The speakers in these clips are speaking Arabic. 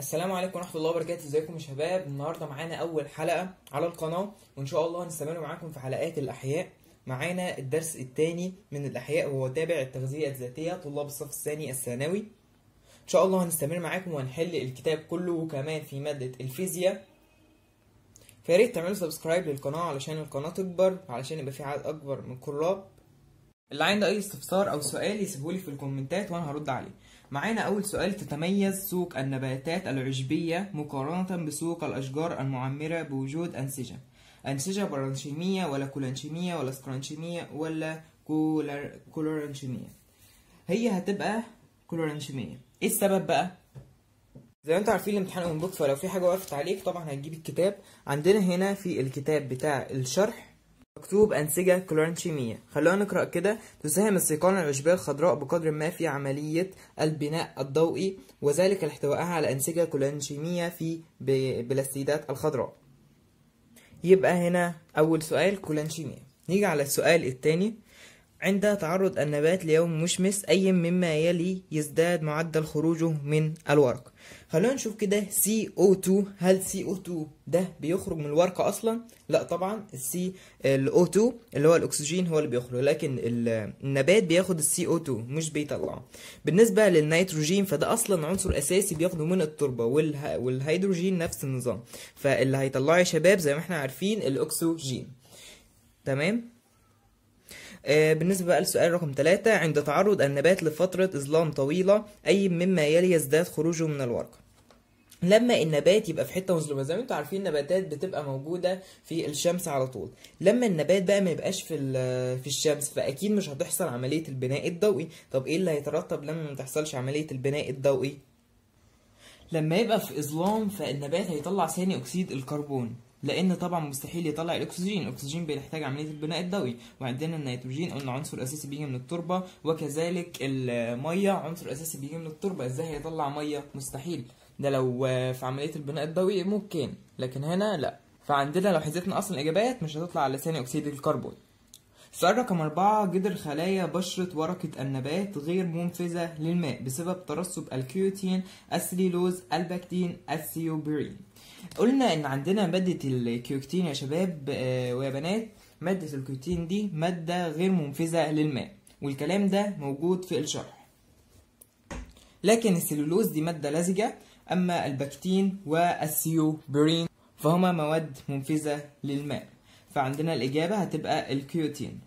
السلام عليكم ورحمه الله وبركاته ازيكم يا شباب النهارده معانا اول حلقه على القناه وان شاء الله هنستمر معاكم في حلقات الاحياء معانا الدرس الثاني من الاحياء وهو تابع التغذيه الذاتيه طلاب الصف الثاني الثانوي ان شاء الله هنستمر معاكم وهنحل الكتاب كله وكمان في ماده الفيزياء فيا ريت تعملوا سبسكرايب للقناه علشان القناه تكبر علشان يبقى في عدد اكبر من الطلاب اللي عنده اي استفسار او سؤال يسيبهولي في الكومنتات وانا هرد عليه معانا أول سؤال تتميز سوق النباتات العشبية مقارنة بسوق الأشجار المعمرة بوجود أنسجة أنسجة برانشيمية ولا كولانشيمية ولا سكرانشيمية ولا كولورانشيمية هي هتبقى كولورانشيمية إيه السبب بقى؟ زي ما انتوا عارفين الامتحان اون بوك فلو في حاجه وقفت عليك طبعا هتجيب الكتاب عندنا هنا في الكتاب بتاع الشرح مكتوب أنسجة كلورنشيمية خلونا نقرأ كده تساهم الصيقان العشبية الخضراء بقدر ما في عملية البناء الضوئي وذلك لاحتوائها على أنسجة كلورنشيمية في بلاستيدات الخضراء يبقى هنا أول سؤال كلورنشيمية نيجي على السؤال الثاني عند تعرض النبات ليوم مشمس أي مما يلي يزداد معدل خروجه من الورق خلونا نشوف كده CO2 هل CO2 ده بيخرج من الورقة أصلا؟ لا طبعا السي او 2 اللي هو الأكسجين هو اللي بيخرج لكن النبات بياخد السي CO2 مش بيطلعه بالنسبة للنيتروجين فده أصلا عنصر أساسي بياخده من التربة والها والهيدروجين نفس النظام فاللي هيطلعه يا شباب زي ما احنا عارفين الأكسجين تمام؟ آه، بالنسبة بقى للسؤال رقم ثلاثة عند تعرض النبات لفترة إظلام طويلة أي مما يلي يزداد خروجه من الورقة لما النبات يبقى في حته مظلمه زي ما انتوا عارفين النباتات بتبقى موجوده في الشمس على طول لما النبات بقى ما يبقاش في في الشمس فاكيد مش هتحصل عمليه البناء الضوئي طب ايه اللي هيترتب لما ما تحصلش عمليه البناء الضوئي لما يبقى في اظلام فالنبات هيطلع ثاني اكسيد الكربون لان طبعا مستحيل يطلع الاكسجين الاكسجين بيحتاج عمليه البناء الضوئي وعندنا النيتروجين قلنا عنصر اساسي بيجي من التربه وكذلك الميه عنصر اساسي بيجي من التربه ازاي هيطلع ميه مستحيل ده لو في عمليه البناء الضوئي ممكن لكن هنا لا فعندنا لو حذفنا اصلا الاجابات مش هتطلع على ثاني اكسيد الكربون السؤال رقم أربعة جدر خلايا بشرة ورقة النبات غير منفذة للماء بسبب ترسب الكيوتين السليلوز البكتين الثيوبرين قلنا ان عندنا ماده الكيوكتين يا شباب آه، ويا بنات ماده الكيوكتين دي ماده غير منفذه للماء والكلام ده موجود في الشرح لكن السلولوز دي ماده لزجه اما البكتين والسيوبرين فهما مواد منفذه للماء فعندنا الاجابه هتبقى الكيوتين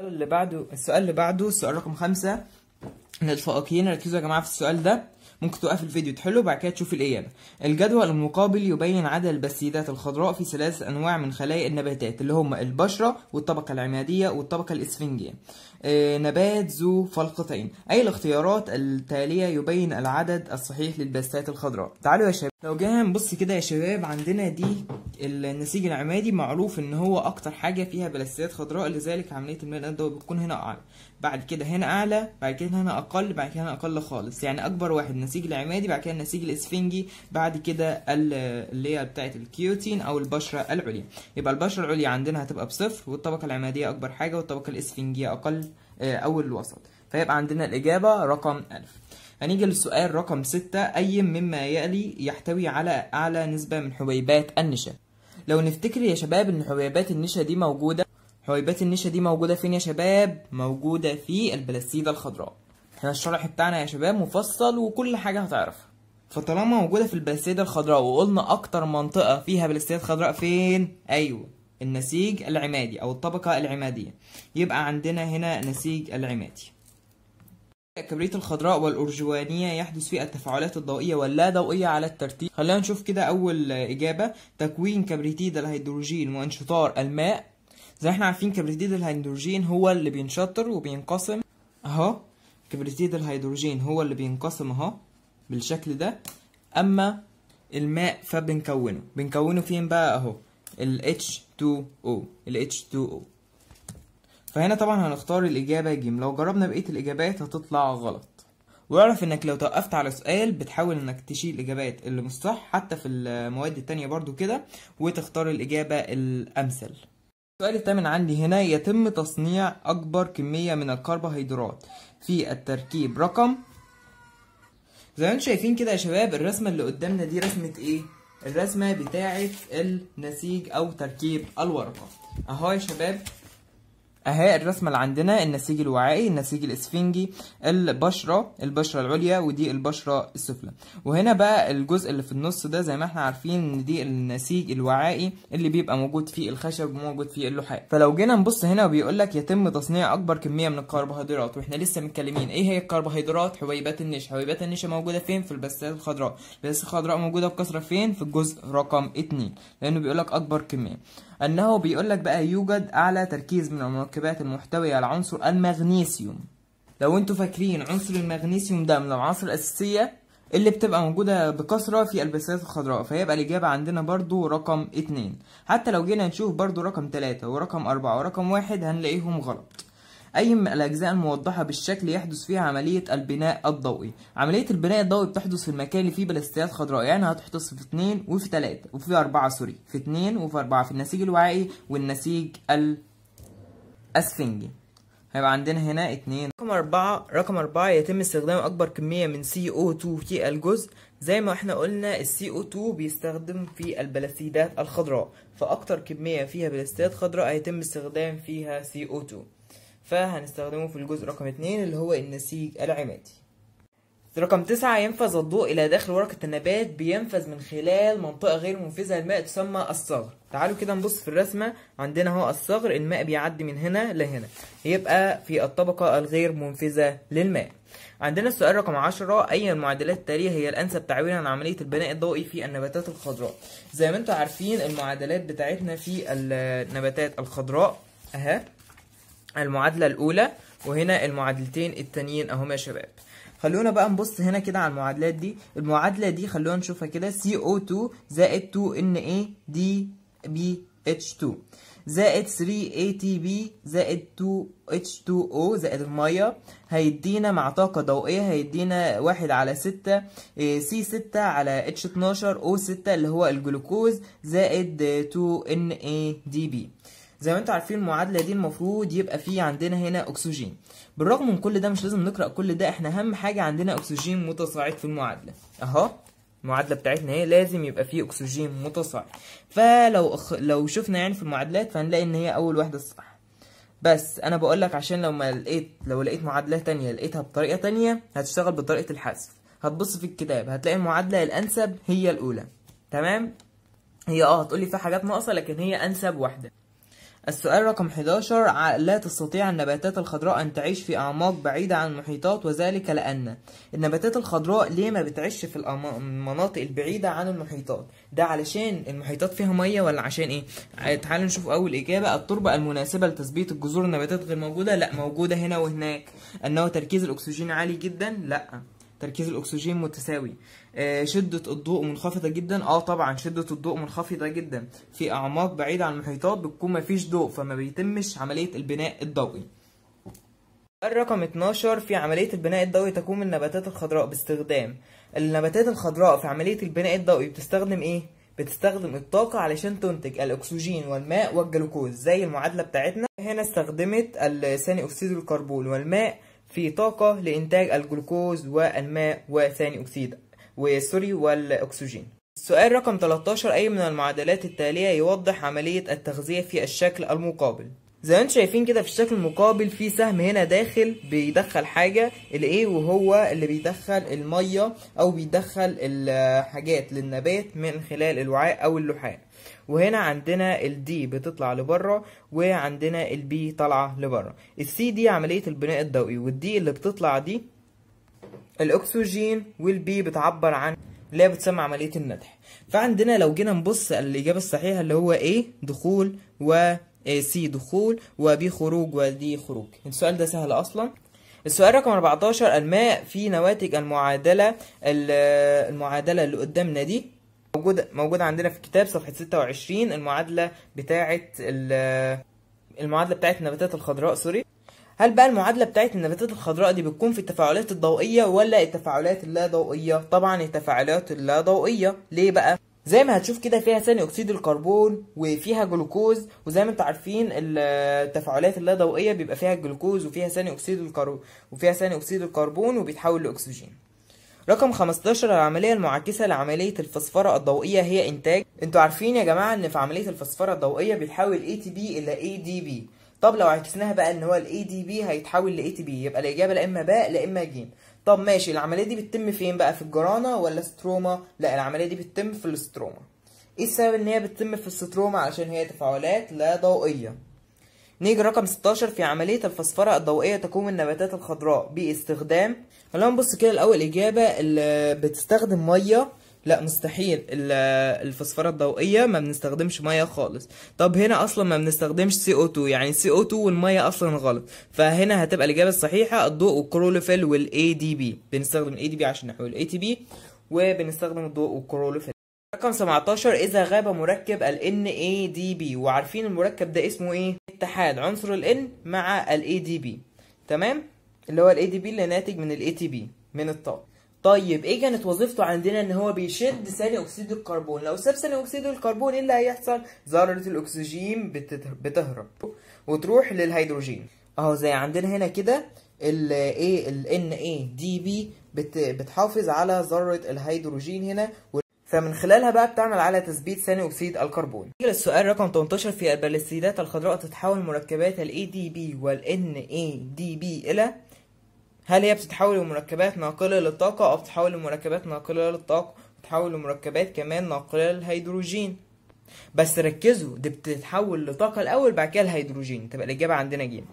السؤال اللي بعده السؤال اللي بعده السؤال رقم خمسة للفائقين ركزوا يا جماعة في السؤال ده ممكن توقف الفيديو تحله وبعد كده تشوف الإجابة الجدول المقابل يبين عدد البسيدات الخضراء في ثلاث أنواع من خلايا النباتات اللي هم البشرة والطبقة العمادية والطبقة الإسفنجية آه، نبات ذو فلقتين أي الاختيارات التالية يبين العدد الصحيح للبستات الخضراء تعالوا يا شباب لو جينا نبص كده يا شباب عندنا دي النسيج العمادي معروف ان هو اكتر حاجه فيها بلاستيات خضراء لذلك عمليه الملء ده بتكون هنا اعلى بعد كده هنا اعلى بعد كده هنا اقل بعد كده هنا اقل خالص يعني اكبر واحد النسيج العمادي بعد كده النسيج الاسفنجي بعد كده اللي هي بتاعت الكيوتين او البشره العليا يبقى البشره العليا عندنا هتبقى بصفر والطبقه العماديه اكبر حاجه والطبقه الاسفنجيه اقل آه، او الوسط فيبقى عندنا الاجابه رقم 1000 هنيجي للسؤال رقم 6 أي مما يلي يحتوي على أعلى نسبة من حبيبات النشا لو نفتكر يا شباب إن حبيبات النشا دي موجودة حبيبات النشا دي موجودة فين يا شباب؟ موجودة في البلاستيدة الخضراء احنا الشرح بتاعنا يا شباب مفصل وكل حاجة هتعرفها فطالما موجودة في البلاستيدة الخضراء وقلنا أكتر منطقة فيها بلاستيدات خضراء فين؟ أيوة النسيج العمادي أو الطبقة العمادية يبقى عندنا هنا نسيج العمادي الكبريت الخضراء والأرجوانية يحدث فيها التفاعلات الضوئية واللا ضوئية على الترتيب خلينا نشوف كده أول إجابة تكوين كبريتيد الهيدروجين وانشطار الماء زي ما احنا عارفين كبريتيد الهيدروجين هو اللي بينشطر وبينقسم اهو كبريتيد الهيدروجين هو اللي بينقسم اهو بالشكل ده اما الماء فبنكونه بنكونه فين بقى اهو ال H2O ال H2O فهنا طبعا هنختار الإجابة ج لو جربنا بقية الإجابات هتطلع غلط واعرف انك لو توقفت على سؤال بتحاول انك تشيل الإجابات اللي مش صح حتى في المواد التانية برضو كده وتختار الإجابة الأمثل السؤال الثامن عندي هنا يتم تصنيع أكبر كمية من الكربوهيدرات في التركيب رقم زي ما انتم شايفين كده يا شباب الرسمة اللي قدامنا دي رسمة ايه؟ الرسمة بتاعة النسيج أو تركيب الورقة أهو يا شباب اهي الرسمه اللي عندنا النسيج الوعائي النسيج الاسفنجي البشره البشره العليا ودي البشره السفلى وهنا بقى الجزء اللي في النص ده زي ما احنا عارفين ان دي النسيج الوعائي اللي بيبقى موجود فيه الخشب وموجود فيه اللحاء فلو جينا نبص هنا وبيقول لك يتم تصنيع اكبر كميه من الكربوهيدرات واحنا لسه متكلمين ايه هي الكربوهيدرات حبيبات النشا حبيبات النشا موجوده فين في البستات الخضراء البستات الخضراء موجوده بكثره فين في الجزء رقم 2 لانه بيقول لك اكبر كميه انه بيقول لك بقى يوجد اعلى تركيز من المركبات المحتويه على عنصر المغنيسيوم لو انتوا فاكرين عنصر المغنيسيوم ده من العناصر الاساسيه اللي بتبقى موجودة بكثرة في البسات الخضراء فيبقى الإجابة عندنا برضو رقم اتنين حتى لو جينا نشوف برضو رقم تلاتة ورقم أربعة ورقم واحد هنلاقيهم غلط أي من الأجزاء الموضحة بالشكل يحدث فيها عملية البناء الضوئي عملية البناء الضوئي بتحدث في المكان اللي فيه بلاستيات خضراء يعني هتحدث في اثنين وفي ثلاثة وفي أربعة سوري في اثنين وفي أربعة في النسيج الوعائي والنسيج الأسفنجي هيبقى عندنا هنا اتنين رقم أربعة رقم أربعة يتم استخدام أكبر كمية من CO2 في الجزء زي ما احنا قلنا ال CO2 بيستخدم في البلاستيدات الخضراء فأكتر كمية فيها بلاستيدات خضراء هيتم استخدام فيها CO2 فهنستخدمه في الجزء رقم اتنين اللي هو النسيج العمادي رقم تسعة ينفذ الضوء إلى داخل ورقة النبات بينفذ من خلال منطقة غير منفذة للماء تسمى الصغر تعالوا كده نبص في الرسمة عندنا هو الصغر الماء بيعدي من هنا لهنا يبقى في الطبقة الغير منفذة للماء عندنا السؤال رقم عشرة أي المعادلات التالية هي الأنسب تعويلا عن عملية البناء الضوئي في النباتات الخضراء زي ما انتم عارفين المعادلات بتاعتنا في النباتات الخضراء أهي المعادلة الأولى وهنا المعادلتين التانيين أهم يا شباب خلونا بقى نبص هنا كده على المعادلات دي المعادلة دي خلونا نشوفها كده CO2 زائد 2NA DBH2 زائد 3ATP زائد 2H2O زائد المية هيدينا مع طاقة ضوئية هيدينا واحد على ستة سي إيه، ستة على H12O6 اللي هو الجلوكوز زائد 2NADB زي ما انتوا عارفين المعادله دي المفروض يبقى فيه عندنا هنا اكسجين بالرغم من كل ده مش لازم نقرا كل ده احنا اهم حاجه عندنا اكسجين متصاعد في المعادله اهو المعادله بتاعتنا هي لازم يبقى فيه اكسجين متصاعد فلو أخ... لو شفنا يعني في المعادلات فهنلاقي ان هي اول واحده الصح بس انا بقول لك عشان لو ما لقيت لو لقيت معادله تانية لقيتها بطريقه تانية هتشتغل بطريقه الحذف هتبص في الكتاب هتلاقي المعادله الانسب هي الاولى تمام هي اه هتقولي فيها حاجات ناقصه لكن هي انسب واحده السؤال رقم 11 لا تستطيع النباتات الخضراء أن تعيش في أعماق بعيدة عن المحيطات وذلك لأن النباتات الخضراء ليه ما بتعيش في المناطق البعيدة عن المحيطات ده علشان المحيطات فيها مية ولا عشان إيه تعالوا نشوف أول إجابة التربة المناسبة لتثبيت الجذور النباتات غير موجودة لا موجودة هنا وهناك انه تركيز الأكسجين عالي جدا لا تركيز الاكسجين متساوي آه، شده الضوء منخفضه جدا اه طبعا شده الضوء منخفضه جدا في اعماق بعيده عن المحيطات بتكون مفيش ضوء فما بيتمش عمليه البناء الضوئي الرقم 12 في عملية البناء الضوئي تقوم النباتات الخضراء باستخدام النباتات الخضراء في عملية البناء الضوئي بتستخدم ايه؟ بتستخدم الطاقة علشان تنتج الأكسجين والماء والجلوكوز زي المعادلة بتاعتنا هنا استخدمت ثاني أكسيد الكربون والماء في طاقة لإنتاج الجلوكوز والماء وثاني أكسيد وسوري والأكسجين السؤال رقم 13 أي من المعادلات التالية يوضح عملية التغذية في الشكل المقابل زي ما انتم شايفين كده في الشكل المقابل في سهم هنا داخل بيدخل حاجه الايه وهو اللي بيدخل الميه او بيدخل الحاجات للنبات من خلال الوعاء او اللحاء وهنا عندنا الدي بتطلع لبره وعندنا البي طالعه لبره السي دي عمليه البناء الضوئي والدي اللي بتطلع دي الاكسجين والبي بتعبر عن اللي هي بتسمى عمليه الندح فعندنا لو جينا نبص الاجابه الصحيحه اللي هو ايه دخول و آه، سي دخول وبي خروج ودي خروج السؤال ده سهل اصلا السؤال رقم 14 الماء في نواتج المعادله المعادله اللي قدامنا دي موجوده موجوده عندنا في الكتاب صفحه 26 المعادله بتاعه المعادله بتاعه النباتات الخضراء سوري هل بقى المعادلة بتاعت النباتات الخضراء دي بتكون في التفاعلات الضوئية ولا التفاعلات اللا ضوئية؟ طبعا التفاعلات اللا ضوئية، ليه بقى؟ زي ما هتشوف كده فيها ثاني اكسيد الكربون وفيها جلوكوز وزي ما انتوا عارفين التفاعلات اللا ضوئيه بيبقى فيها الجلوكوز وفيها ثاني اكسيد الكربون وفيها ثاني اكسيد الكربون وبيتحول لاكسجين رقم 15 العملية المعاكسة لعملية الفسفرة الضوئية هي إنتاج انتوا عارفين يا جماعة إن في عملية الفسفرة الضوئية بيتحول ATP إلى بي طب لو عكسناها بقى إن هو ال بي هيتحول ل ATP يبقى الإجابة لا إما باء لا إما جيم طب ماشي العمليه دي بتتم فين بقى في الجرانه ولا ستروما لا العمليه دي بتتم في الستروما. ايه السبب ان هي بتتم في الستروما علشان هي تفاعلات لا ضوئيه نيجي رقم 16 في عمليه الفسفره الضوئيه تقوم النباتات الخضراء باستخدام خلينا نبص كده الاول اجابه اللي بتستخدم ميه لا مستحيل الفسفره الضوئيه ما بنستخدمش ميه خالص طب هنا اصلا ما بنستخدمش سي او 2 يعني سي او 2 والميه اصلا غلط فهنا هتبقى الاجابه الصحيحه الضوء والكرولوفيل والاي دي بي بنستخدم الاي دي بي عشان نحول الاي تي بي وبنستخدم الضوء والكرولوفيل رقم 17 اذا غاب مركب ال NADB وعارفين المركب ده اسمه ايه اتحاد عنصر ال N مع ال ADB تمام اللي هو ال ADB اللي ناتج من ال ATP من الطاقه طيب ايه كانت وظيفته عندنا ان هو بيشد ثاني اكسيد الكربون لو ساب ثاني اكسيد الكربون ايه اللي هيحصل ذره الاكسجين بتهرب وتروح للهيدروجين اهو زي عندنا هنا كده ال ايه ال ان اي دي بي بتحافظ على ذره الهيدروجين هنا فمن خلالها بقى بتعمل على تثبيت ثاني اكسيد الكربون. السؤال رقم 18 في البلاستيدات الخضراء تتحول مركبات والان ADP دي بي الى هل هي بتتحول لمركبات ناقلة للطاقة أو بتتحول لمركبات ناقلة للطاقة بتتحول لمركبات كمان ناقلة للهيدروجين بس ركزوا دي بتتحول لطاقة الأول بعد كده الهيدروجين تبقى الإجابة عندنا جيم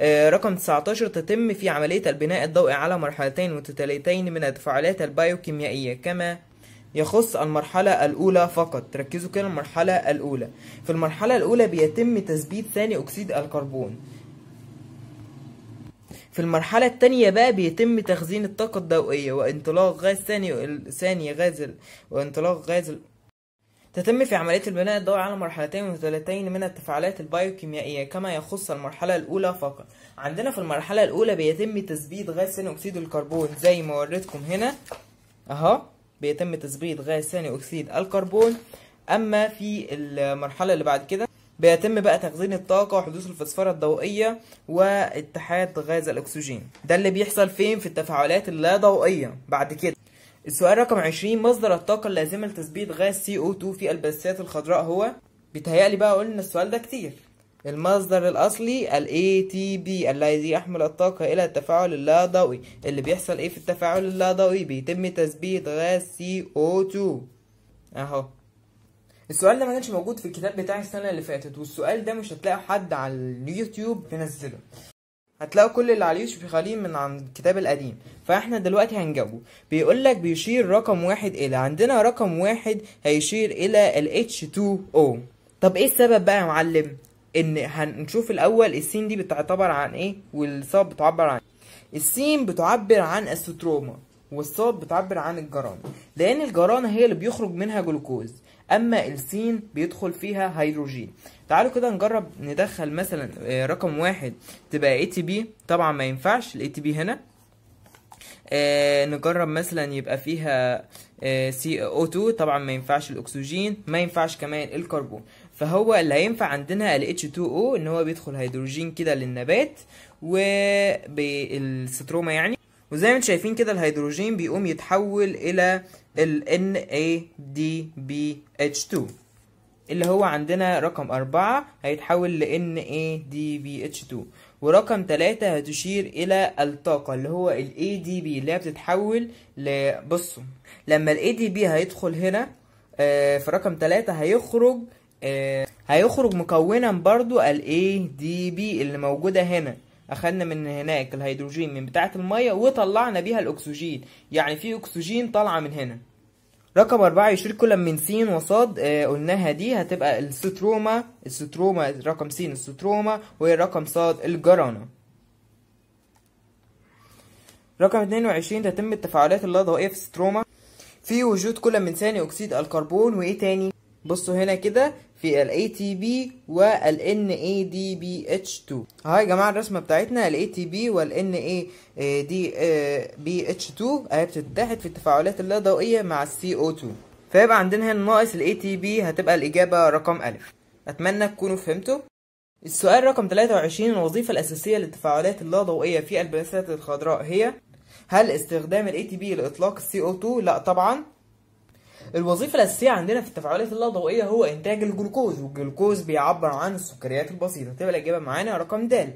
آه رقم 19 تتم في عملية البناء الضوئي على مرحلتين متتاليتين من التفاعلات البيوكيميائية كما يخص المرحلة الأولى فقط ركزوا كده المرحلة الأولى في المرحلة الأولى بيتم تثبيت ثاني أكسيد الكربون في المرحلة التانية بقى بيتم تخزين الطاقة الضوئية وانطلاق غاز ثاني ثاني غاز وانطلاق غاز تتم في عملية البناء الضوئي على مرحلتين وثلاثين من التفاعلات البيوكيميائية كما يخص المرحلة الأولى فقط عندنا في المرحلة الأولى بيتم تثبيت غاز ثاني أكسيد الكربون زي ما وريتكم هنا أهو بيتم تثبيت غاز ثاني أكسيد الكربون أما في المرحلة اللي بعد كده بيتم بقى تخزين الطاقة وحدوث الفسفرة الضوئية واتحاد غاز الأكسجين ده اللي بيحصل فين في التفاعلات اللا ضوئية بعد كده السؤال رقم 20 مصدر الطاقة اللازمة لتثبيت غاز CO2 في البسات الخضراء هو بيتهيألي بقى قلنا السؤال ده كتير المصدر الأصلي الـ ATP الذي يحمل الطاقة إلى التفاعل اللا ضوئي اللي بيحصل إيه في التفاعل اللا ضوئي بيتم تثبيت غاز CO2 أهو السؤال ده ما كانش موجود في الكتاب بتاعي السنه اللي فاتت والسؤال ده مش هتلاقي حد على اليوتيوب بينزله هتلاقوا كل اللي عليه خليل من عن الكتاب القديم فاحنا دلوقتي هنجاوبه بيقول لك بيشير رقم واحد الى عندنا رقم واحد هيشير الى ال H2O طب ايه السبب بقى يا معلم ان هنشوف الاول السين دي بتعتبر عن ايه والصاد بتعبر عن إيه؟ السين بتعبر عن الستروما والصاد بتعبر عن الجرانة لان الجرانة هي اللي بيخرج منها جلوكوز اما السين بيدخل فيها هيدروجين تعالوا كده نجرب ندخل مثلا آه، رقم واحد تبقى اي تي بي طبعا ما ينفعش الاي تي بي هنا آه نجرب مثلا يبقى فيها سي او 2 طبعا ما ينفعش الاكسجين ما ينفعش كمان الكربون فهو اللي هينفع عندنا ال H2O ان هو بيدخل هيدروجين كده للنبات وبالستروما يعني وزي ما انتم شايفين كده الهيدروجين بيقوم يتحول الى ال NADBH2 اللي هو عندنا رقم أربعة هيتحول ل NADBH2 ورقم تلاتة هتشير إلى الطاقة اللي هو ال ADB اللي هي بتتحول ل بصوا لما ال ADB هيدخل هنا آه، في رقم تلاتة هيخرج آه، هيخرج مكونا برضو ال ADB اللي موجودة هنا اخدنا من هناك الهيدروجين من بتاعه الميه وطلعنا بيها الاكسجين يعني في اكسجين طالعه من هنا رقم أربعة يشير كل من س وص آه قلناها دي هتبقى الستروما الستروما رقم س الستروما ورقم ص الجرانة رقم اتنين وعشرين تتم التفاعلات اللاضوئية في الستروما في وجود كل من ثاني أكسيد الكربون وإيه تاني بصوا هنا كده في ال ATP وال NADPH2 هاي يا جماعه الرسمه بتاعتنا ال ATP وال NADPH2 هي بتتحد في التفاعلات اللا ضوئية مع ال CO2 فيبقى عندنا هنا ناقص ال ATP هتبقى الاجابه رقم أ اتمنى تكونوا فهمتوا السؤال رقم 23 الوظيفة الأساسية للتفاعلات اللا ضوئية في البلاسات الخضراء هي هل استخدام ال ATP لإطلاق ال CO2؟ لا طبعا الوظيفه الاساسيه عندنا في التفاعلات اللا ضوئية هو انتاج الجلوكوز والجلوكوز بيعبر عن السكريات البسيطه تبقى الاجابه معانا رقم د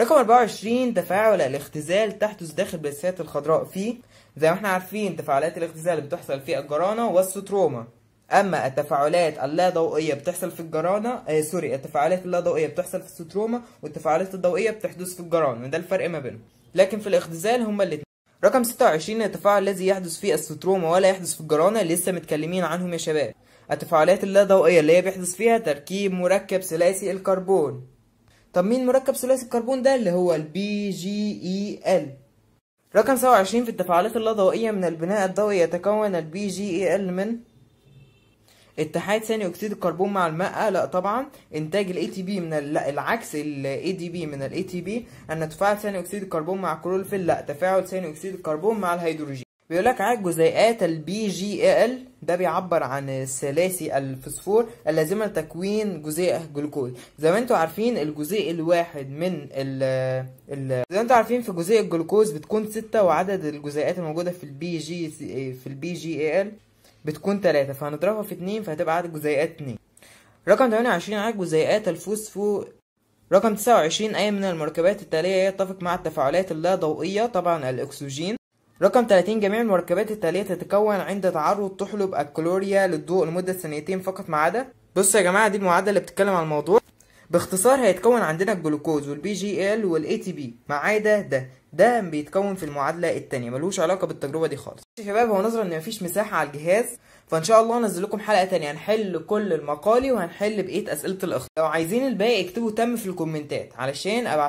رقم 24 تفاعل الاختزال تحدث داخل البسات الخضراء في زي ما احنا عارفين تفاعلات الاختزال بتحصل في الجرانه والستروما اما التفاعلات اللا ضوئية بتحصل في الجرانه آه سوري التفاعلات اللا ضوئية بتحصل في الستروما والتفاعلات الضوئيه بتحدث في الجرانه ده الفرق ما بينهم لكن في الاختزال هما الاثنين رقم 26 التفاعل الذي يحدث في الستروما ولا يحدث في الجرانة لسه متكلمين عنهم يا شباب التفاعلات اللا ضوئية اللي هي بيحدث فيها تركيب مركب ثلاثي الكربون طب مين مركب ثلاثي الكربون ده اللي هو البي جي اي ال e رقم 27 في التفاعلات اللا ضوئية من البناء الضوئي يتكون البي جي اي ال e من اتحاد ثاني اكسيد الكربون مع الماء لا طبعا انتاج الاي تي بي من العكس الاي دي بي من الاي تي بي ان تفاعل ثاني اكسيد الكربون مع الكلوروفيل لا تفاعل ثاني اكسيد الكربون مع الهيدروجين بيقول لك على جزيئات البي جي ال ده بيعبر عن الثلاثي الفسفور اللازمه لتكوين جزيء جلوكوز زي ما انتوا عارفين الجزيء الواحد من ال ال زي ما انتوا عارفين في جزيء الجلوكوز بتكون ستة وعدد الجزيئات الموجوده في البي جي في البي جي ال بتكون تلاتة فهنضربها في اتنين فهتبقى عدد الجزيئات اتنين رقم تمانية وعشرين عدد جزيئات الفوسفو رقم تسعة وعشرين أي من المركبات التالية يتفق مع التفاعلات اللا ضوئية طبعا الأكسجين رقم 30 جميع المركبات التالية تتكون عند تعرض تحلب الكلوريا للضوء لمدة ثانيتين فقط ما عدا بصوا يا جماعة دي المعادلة اللي بتتكلم عن الموضوع باختصار هيتكون عندنا الجلوكوز والبي جي ال والاي تي بي ما عدا ده ده بيتكون في المعادله الثانيه ملوش علاقه بالتجربه دي خالص يا شباب هو نظرا ان مفيش مساحه على الجهاز فان شاء الله هنزل لكم حلقه ثانيه هنحل كل المقالي وهنحل بقيه اسئله الاخ لو عايزين الباقي اكتبوا تم في الكومنتات علشان ابعت